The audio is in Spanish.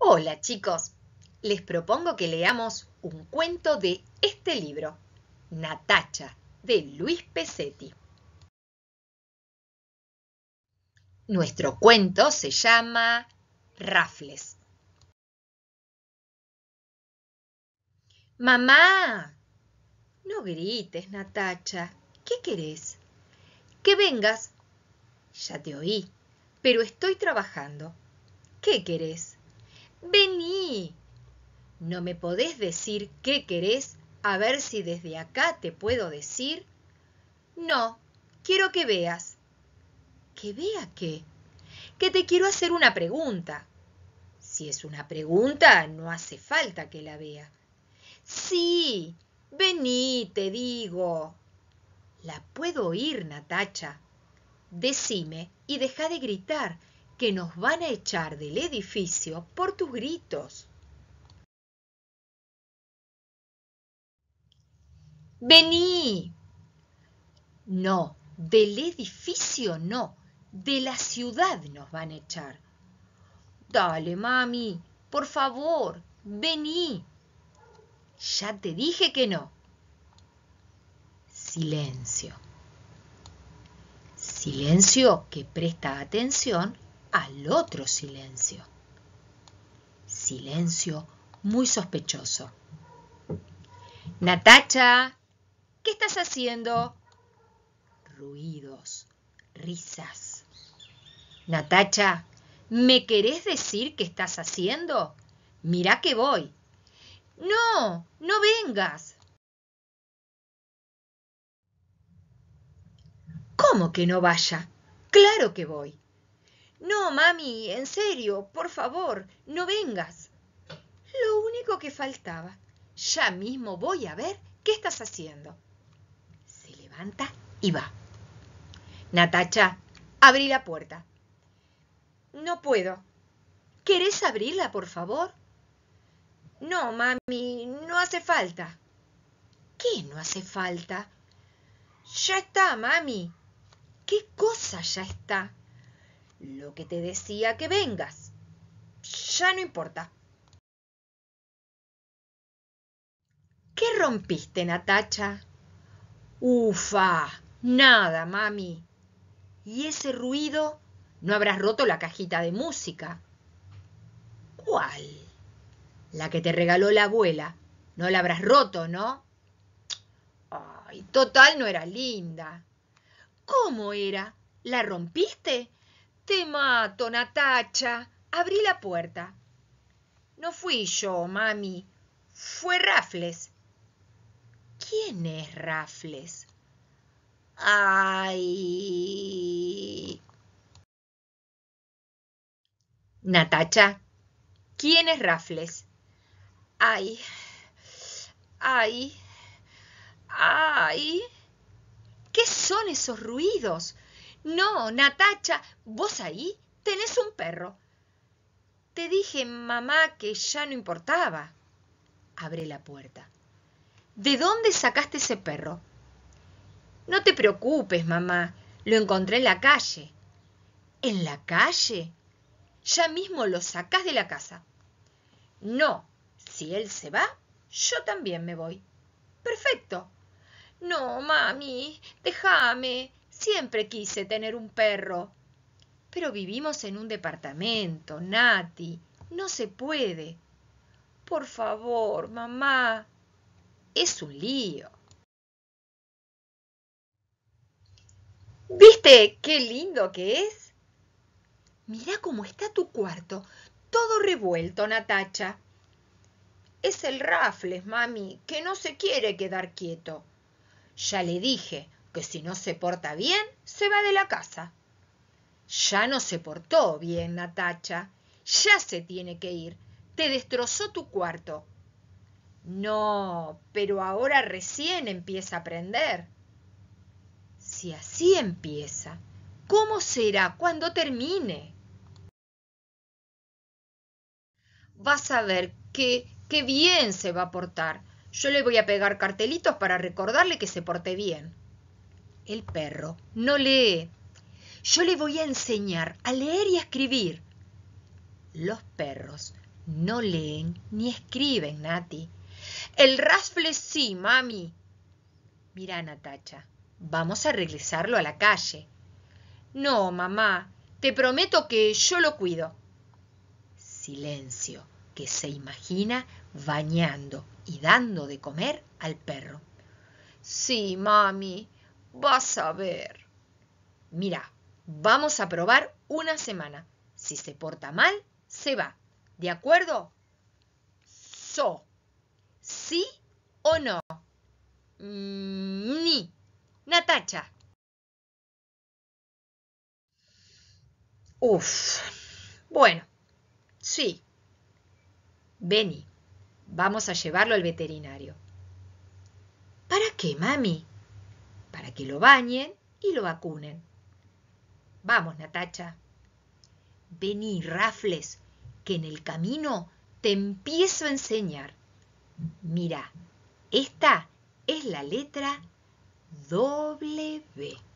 Hola chicos, les propongo que leamos un cuento de este libro, Natacha, de Luis Pesetti. Nuestro cuento se llama Rafles. Mamá, no grites, Natacha. ¿Qué querés? Que vengas. Ya te oí, pero estoy trabajando. ¿Qué querés? Vení. No me podés decir qué querés, a ver si desde acá te puedo decir. No, quiero que veas. ¿Que vea qué? Que te quiero hacer una pregunta. Si es una pregunta, no hace falta que la vea. Sí, vení, te digo. La puedo oír, Natacha. Decime y deja de gritar que nos van a echar del edificio por tus gritos. Vení. No, del edificio no, de la ciudad nos van a echar. Dale, mami, por favor, vení. Ya te dije que no. Silencio. Silencio que presta atención al otro silencio. Silencio muy sospechoso. Natacha, ¿qué estás haciendo? Ruidos, risas. Natacha, ¿me querés decir qué estás haciendo? mira que voy. No, no vengas. ¿Cómo que no vaya? Claro que voy. No, mami, en serio, por favor, no vengas. Lo único que faltaba. Ya mismo voy a ver qué estás haciendo. Se levanta y va. Natacha, abrí la puerta. No puedo. ¿Querés abrirla, por favor? No, mami, no hace falta. ¿Qué no hace falta? Ya está, mami. ¿Qué cosa ya está? Lo que te decía que vengas. Ya no importa. ¿Qué rompiste, Natacha? Ufa, nada, mami. ¿Y ese ruido? No habrás roto la cajita de música. ¿Cuál? La que te regaló la abuela. No la habrás roto, ¿no? Ay, total no era linda. ¿Cómo era? ¿La rompiste? Te mato, Natacha. Abrí la puerta. No fui yo, mami. Fue Rafles. ¿Quién es Rafles? Ay. Natacha, ¿quién es Rafles? Ay. Ay. Ay. ¿Qué son esos ruidos? No, Natacha, vos ahí tenés un perro. Te dije, mamá, que ya no importaba. Abre la puerta. ¿De dónde sacaste ese perro? No te preocupes, mamá. Lo encontré en la calle. ¿En la calle? Ya mismo lo sacás de la casa. No, si él se va, yo también me voy. Perfecto. No, mami, déjame. Siempre quise tener un perro. Pero vivimos en un departamento, Nati. No se puede. Por favor, mamá. Es un lío. ¿Viste qué lindo que es? Mira cómo está tu cuarto, todo revuelto, Natacha. Es el Rafles, mami, que no se quiere quedar quieto. Ya le dije, si no se porta bien, se va de la casa. Ya no se portó bien, Natacha. Ya se tiene que ir. Te destrozó tu cuarto. No, pero ahora recién empieza a aprender. Si así empieza, ¿cómo será cuando termine? Vas a ver qué qué bien se va a portar. Yo le voy a pegar cartelitos para recordarle que se porte bien el perro, no lee. Yo le voy a enseñar a leer y a escribir. Los perros no leen ni escriben, Nati. El rasfle sí, mami. Mira, Natacha, vamos a regresarlo a la calle. No, mamá, te prometo que yo lo cuido. Silencio, que se imagina bañando y dando de comer al perro. Sí, mami, Vas a ver. Mira, vamos a probar una semana. Si se porta mal, se va. ¿De acuerdo? So. ¿Sí o no? Mm, ni. Natacha. Uf. Bueno, sí. Vení, vamos a llevarlo al veterinario. ¿Para qué, mami? para que lo bañen y lo vacunen. Vamos, Natacha. Vení, Rafles, que en el camino te empiezo a enseñar. Mira, esta es la letra W.